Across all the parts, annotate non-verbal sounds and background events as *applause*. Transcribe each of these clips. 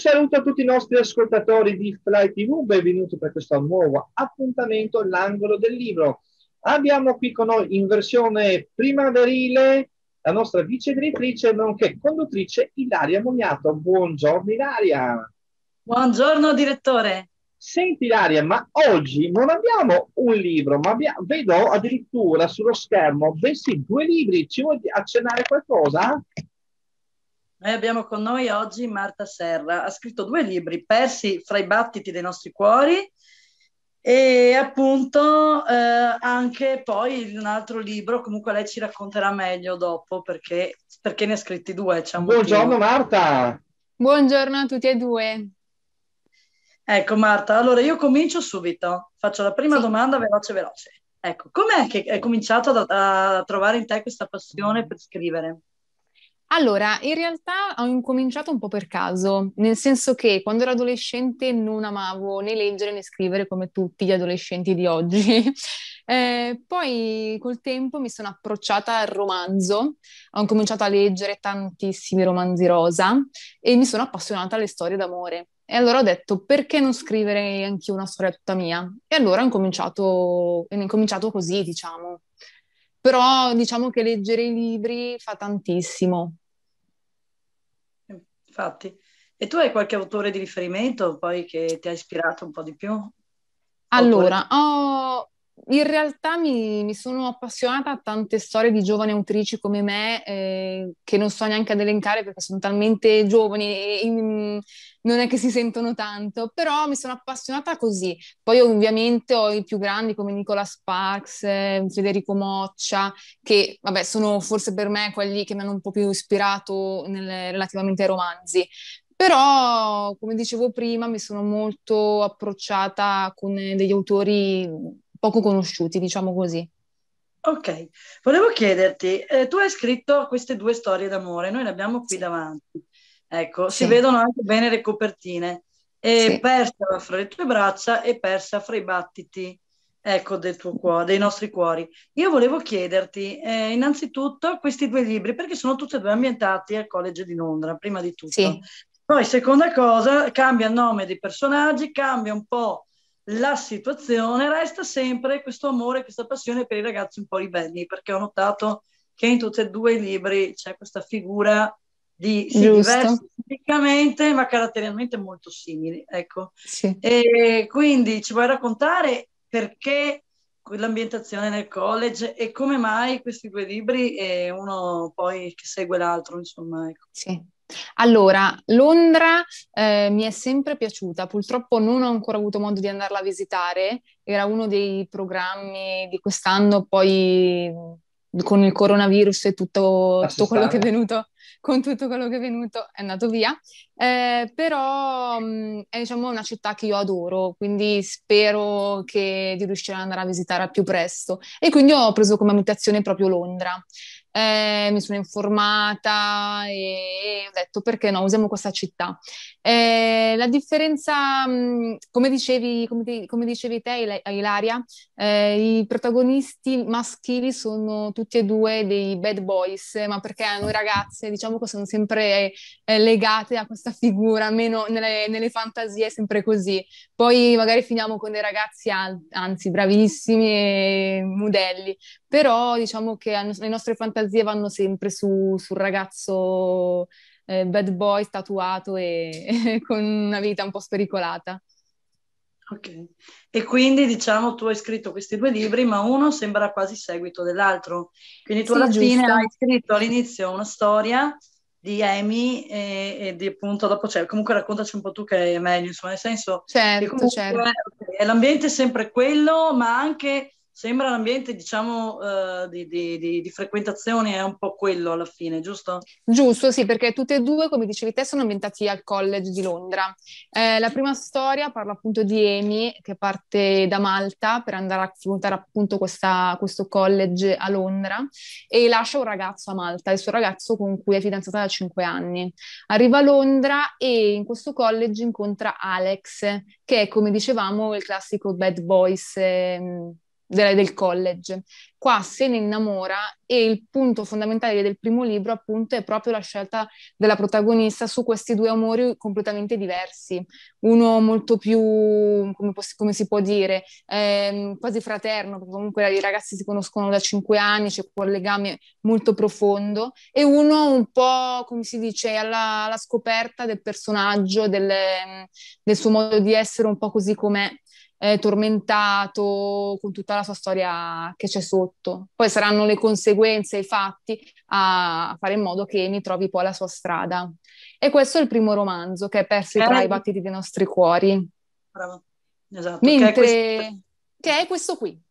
saluto a tutti i nostri ascoltatori di Fly TV, benvenuti per questo nuovo appuntamento l'angolo del libro. Abbiamo qui con noi in versione primaverile la nostra vice direttrice, nonché conduttrice Ilaria Mognato. Buongiorno Ilaria. Buongiorno direttore. Senti Ilaria, ma oggi non abbiamo un libro, ma abbiamo, vedo addirittura sullo schermo bensì due libri. Ci vuoi accennare qualcosa? Noi abbiamo con noi oggi Marta Serra, ha scritto due libri, Persi fra i battiti dei nostri cuori e appunto eh, anche poi un altro libro, comunque lei ci racconterà meglio dopo perché, perché ne ha scritti due. Buongiorno motivo. Marta! Buongiorno a tutti e due. Ecco Marta, allora io comincio subito, faccio la prima sì. domanda veloce veloce. Ecco, com'è che hai cominciato a, a trovare in te questa passione per scrivere? Allora, in realtà ho incominciato un po' per caso, nel senso che quando ero adolescente non amavo né leggere né scrivere come tutti gli adolescenti di oggi. *laughs* Eh, poi col tempo mi sono approcciata al romanzo, ho cominciato a leggere tantissimi romanzi rosa e mi sono appassionata alle storie d'amore. E allora ho detto perché non scrivere anche una storia tutta mia? E allora ho incominciato, ho incominciato così, diciamo. Però diciamo che leggere i libri fa tantissimo, infatti. E tu hai qualche autore di riferimento poi che ti ha ispirato un po' di più? Allora, ho in realtà mi, mi, sono appassionata a tante storie di giovani autrici come me, eh, che non sto neanche ad elencare perché sono talmente giovani e, e, non è che si sentono tanto, però mi sono appassionata così. Poi ovviamente ho i più grandi come Nicola Sparks, eh, Federico Moccia, che vabbè sono forse per me quelli che mi hanno un po' più ispirato nel, relativamente ai romanzi. Però, come dicevo prima, mi sono molto approcciata con degli autori poco conosciuti, diciamo così. Ok, volevo chiederti, eh, tu hai scritto queste due storie d'amore, noi le abbiamo qui davanti, ecco, sì. si vedono anche bene le copertine, e sì. persa fra le tue braccia e persa fra i battiti, ecco, del tuo cuore, dei nostri cuori. Io volevo chiederti, eh, innanzitutto, questi due libri, perché sono tutti e due ambientati al College di Londra, prima di tutto. Sì. Poi, seconda cosa, cambia il nome dei personaggi, cambia un po' la situazione resta sempre questo amore, questa passione per i ragazzi un po' ribelli, perché ho notato che in tutti e due i libri c'è questa figura di sì, diversi fisicamente, ma caratterialmente molto simili. Ecco. Sì. E quindi ci vuoi raccontare perché l'ambientazione nel college e come mai questi due libri e uno poi che segue l'altro, insomma. Ecco. Sì. Allora, Londra eh, mi è sempre piaciuta, purtroppo non ho ancora avuto modo di andarla a visitare, era uno dei programmi di quest'anno, poi con il coronavirus e tutto, tutto quello che è venuto, con tutto quello che è venuto è andato via, eh, però mh, è diciamo, una città che io adoro, quindi spero che di riuscire ad andare a visitare al più presto e quindi ho preso come mutazione proprio Londra eh, mi sono informata e ho detto perché no, usiamo questa città. Eh, la differenza, mm, come dicevi, come, come dicevi te, Ilaria, eh, i protagonisti maschili sono tutti e due dei bad boys, ma perché noi ragazze diciamo che sono sempre eh, legate a questa figura, almeno nelle, nelle fantasie è sempre così. Poi magari finiamo con dei ragazzi, anzi, bravissimi e modelli, però diciamo che le nostre fantasie fantasie vanno sempre su, sul ragazzo eh, bad boy tatuato e, *laughs* con una vita un po' spericolata. Ok, e quindi diciamo tu hai scritto questi due libri, ma uno sembra quasi seguito dell'altro. Quindi tu sì, alla giusto. fine hai scritto all'inizio una storia di Amy e, e di appunto dopo c'è, comunque raccontaci un po' tu che è meglio, insomma, nel senso certo, certo. È, okay, l'ambiente sempre quello, ma anche sembra l'ambiente, diciamo, eh, di, di, di, di, frequentazione è un po' quello alla fine, giusto? Giusto, sì, perché tutte e due, come dicevi te, sono ambientati al College di Londra. Eh, la prima storia parla appunto di Amy, che parte da Malta per andare a frequentare appunto questa, questo college a Londra e lascia un ragazzo a Malta, il suo ragazzo con cui è fidanzata da 5 anni. Arriva a Londra e in questo college incontra Alex, che è, come dicevamo, il classico bad boys... Eh, del, del college. Qua se ne innamora e il punto fondamentale del primo libro appunto è proprio la scelta della protagonista su questi due amori completamente diversi, uno molto più, come, poss- come si può dire, ehm, quasi fraterno, perché comunque i ragazzi si conoscono da cinque anni, c'è quel legame molto profondo, e uno un po', come si dice, alla, alla scoperta del personaggio, del, del suo modo di essere un po' così com'è eh, tormentato con tutta la sua storia che c'è sotto. Poi saranno le conseguenze, i fatti, a fare in modo che mi trovi poi la sua strada. E questo è il primo romanzo che è Persi eh, tra i eh. battiti dei nostri cuori. Bravo, esatto. Mentre... Che è questo, che è questo qui.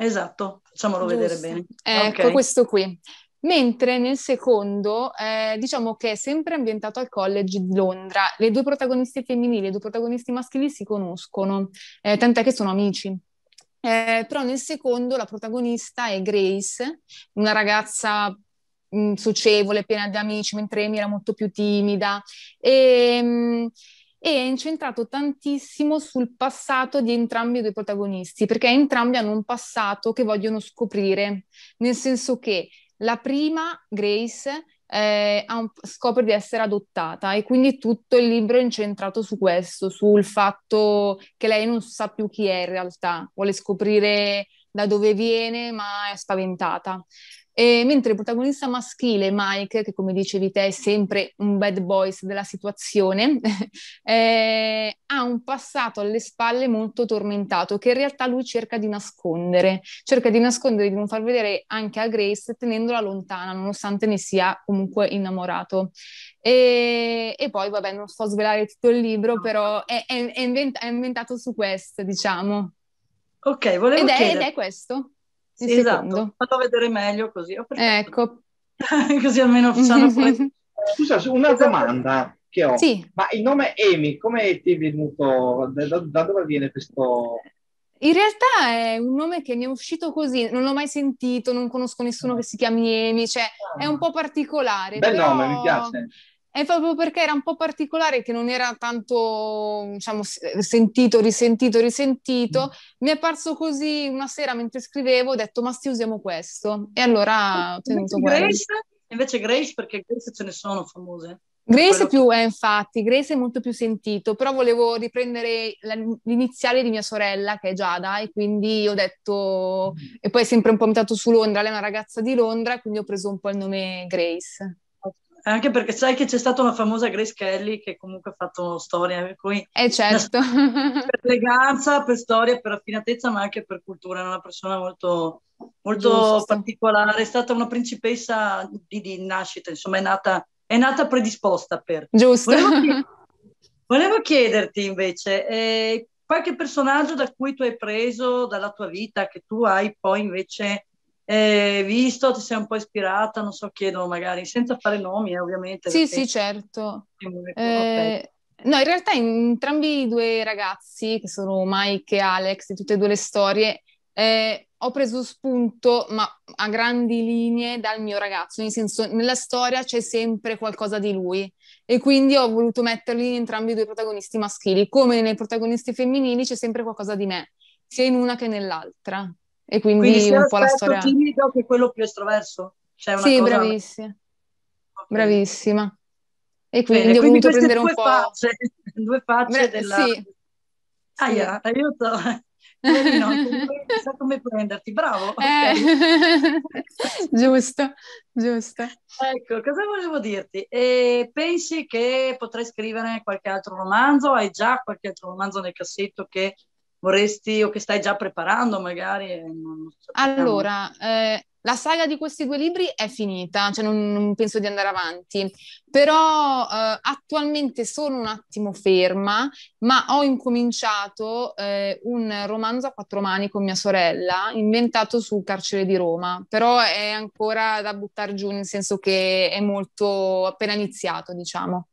Esatto, facciamolo Giusto. vedere bene. Ecco, okay. questo qui mentre nel secondo eh, diciamo che è sempre ambientato al college di Londra. Le due protagoniste femminili e i due protagonisti maschili si conoscono, eh, tant'è che sono amici. Eh, però nel secondo la protagonista è Grace, una ragazza mh, mm, socievole, piena di amici, mentre Amy era molto più timida. E, ehm, mh, e è incentrato tantissimo sul passato di entrambi i due protagonisti, perché entrambi hanno un passato che vogliono scoprire, nel senso che la prima, Grace, eh, scopre di essere adottata e quindi tutto il libro è incentrato su questo, sul fatto che lei non sa più chi è in realtà, vuole scoprire da dove viene, ma è spaventata. E, mentre il protagonista maschile, Mike, che come dicevi te è sempre un bad boy della situazione, *laughs* eh, ha un passato alle spalle molto tormentato che in realtà lui cerca di nascondere, cerca di nascondere, di non far vedere anche a Grace tenendola lontana nonostante ne sia comunque innamorato. E, e poi, vabbè, non sto a svelare tutto il libro, però è, è, è, invent- è inventato su questo, diciamo. Ok, volevo ed è, chiedere... Ed è questo. Sì, esatto, Fatto vedere meglio così. Oh, ecco. *laughs* così almeno facciamo *laughs* Scusa, una esatto. domanda che ho. Sì. Ma il nome Emi, come ti è venuto? Da, da dove viene questo... In realtà è un nome che mi è uscito così, non l'ho mai sentito, non conosco nessuno ah. che si chiami Emi, cioè è un ah. po' particolare. Bel però... nome, mi piace. È proprio perché era un po' particolare, che non era tanto diciamo, sentito, risentito, risentito. Mm. Mi è parso così una sera mentre scrivevo, ho detto ma sì usiamo questo. E allora ho tenuto Grace, questo. Invece Grace, perché Grace ce ne sono famose. Grace è più, eh, infatti, Grace è molto più sentito, però volevo riprendere l'iniziale di mia sorella, che è Giada, e quindi ho detto, mm. e poi è sempre un po' ambientato su Londra, lei è una ragazza di Londra, quindi ho preso un po' il nome Grace anche perché sai che c'è stata una famosa Grace Kelly che comunque ha fatto storia, per cui... Eh certo. *laughs* per eleganza, per storia, per affinatezza, ma anche per cultura, è una persona molto, molto Giusto. particolare, è stata una principessa di, di, nascita, insomma è nata, è nata predisposta per... Giusto. Volevo, chied- *laughs* volevo chiederti invece... Eh, qualche personaggio da cui tu hai preso dalla tua vita, che tu hai poi invece eh, visto, ti sei un po' ispirata, non so, chiedo magari, senza fare nomi eh, ovviamente. Sì, sì, certo. Okay. Eh, no, in realtà entrambi i due ragazzi, che sono Mike e Alex, di tutte e due le storie, eh, ho preso spunto, ma a grandi linee, dal mio ragazzo, nel senso nella storia c'è sempre qualcosa di lui e quindi ho voluto metterli in entrambi i due protagonisti maschili, come nei protagonisti femminili c'è sempre qualcosa di me, sia in una che nell'altra. E quindi, quindi un po' la storia... Quindi timido che quello più estroverso? Cioè una sì, cosa... bravissima. Okay. Bravissima. E quindi Bene, ho quindi voluto prendere un po'... Facce, *laughs* due facce Beh, della... Sì. Ah, yeah, aiuto! *laughs* No, sa come prenderti, bravo! Okay. Eh, *laughs* giusto, giusto. Ecco, cosa volevo dirti? E pensi che potrei scrivere qualche altro romanzo? Hai già qualche altro romanzo nel cassetto che vorresti o che stai già preparando magari? So allora, eh, la saga di questi due libri è finita, cioè non, non penso di andare avanti, però eh, attualmente sono un attimo ferma, ma ho incominciato eh, un romanzo a quattro mani con mia sorella, inventato sul carcere di Roma, però è ancora da buttare giù, nel senso che è molto appena iniziato, diciamo.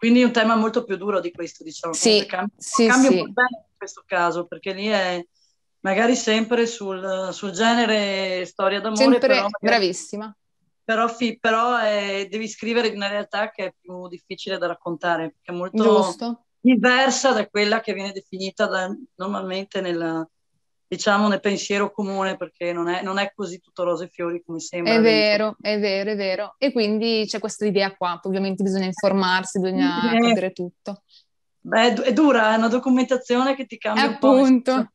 Quindi un tema molto più duro di questo, diciamo. Sì, cambia, sì, cambia sì. un po' questo caso, perché lì è magari sempre sul, sul genere storia d'amore. Sempre però magari, bravissima. Però, fi, però è, eh, devi scrivere di una realtà che è più difficile da raccontare, perché è molto Giusto. diversa da quella che viene definita da, normalmente nella, diciamo nel pensiero comune perché non è, non è, così tutto rose e fiori come sembra. È vero, è vero, è vero. E quindi c'è questa idea qua, ovviamente bisogna informarsi, bisogna capire tutto. Beh, è, dura, è una documentazione che ti cambia un appunto. po'.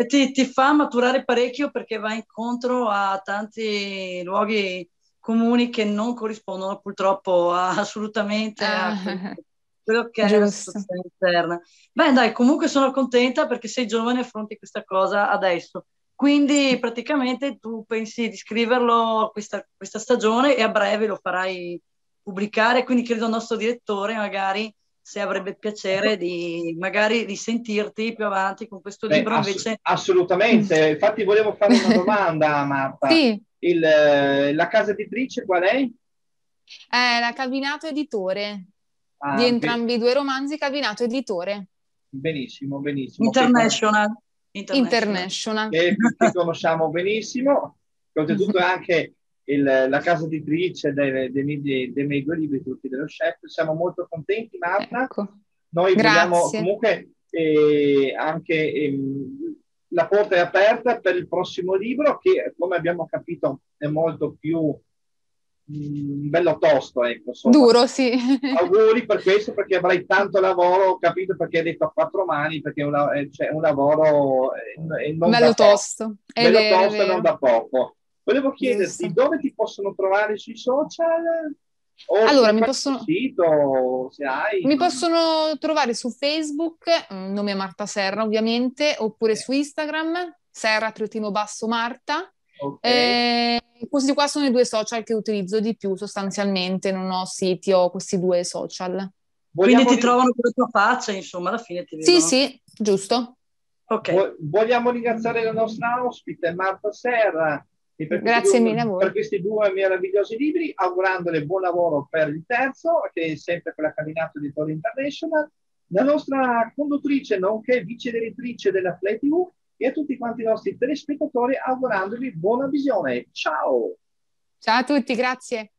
E ti, ti, fa maturare parecchio perché va incontro a tanti luoghi comuni che non corrispondono purtroppo a, assolutamente ah. a quello che Giusto. è la situazione interna. Beh dai, comunque sono contenta perché sei giovane e affronti questa cosa adesso. Quindi praticamente tu pensi di scriverlo questa, questa stagione e a breve lo farai pubblicare, quindi credo il nostro direttore magari se avrebbe piacere ecco. di magari risentirti più avanti con questo Beh, libro ass- Assolutamente, mm. infatti volevo fare una *laughs* domanda Marta. sì. Il, la casa editrice qual è? È la Cabinato Editore, ah, di entrambi i due romanzi Cabinato Editore. Benissimo, benissimo. International. International. International. Che tutti conosciamo benissimo, oltretutto è *laughs* anche il, la casa editrice dei, dei, dei, dei, miei due libri, tutti dello chef. Siamo molto contenti, Marta. Ecco. Noi Grazie. vogliamo comunque eh, anche eh, la porta è aperta per il prossimo libro che, come abbiamo capito, è molto più mm, bello tosto, ecco. Insomma. Duro, sì. Auguri per *laughs* questo perché avrai tanto lavoro, ho capito perché hai detto a quattro mani, perché c'è eh, cioè, un lavoro eh, non bello da tosto. Poco. Bello vero, tosto e non da poco. Volevo chiederti yes. dove ti possono trovare sui social? O allora, mi possono... Sito, hai... mi possono trovare su Facebook, mm, nome Marta Serra ovviamente, oppure okay. Eh. su Instagram, Serra Triotino Basso Marta. Okay. Eh, questi qua sono i due social che utilizzo di più sostanzialmente, non ho siti, ho questi due social. Vogliamo Quindi ti ringrazi- trovano con la tua faccia, insomma, alla fine ti vedono. Sì, sì, giusto. Okay. Vogliamo ringraziare la nostra ospite Marta Serra, Grazie mille a voi. Per questi due meravigliosi libri, augurandole buon lavoro per il terzo, che è sempre per la camminata di Toro International, la nostra conduttrice, nonché vice direttrice della Play TV, e a tutti quanti i nostri telespettatori augurandovi buona visione. Ciao! Ciao a tutti, grazie.